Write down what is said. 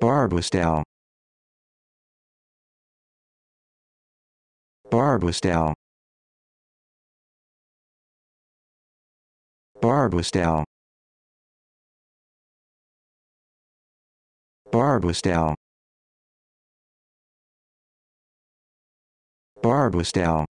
Barbustel. Barbustel. Barbustel. Barbustel. Barbustel.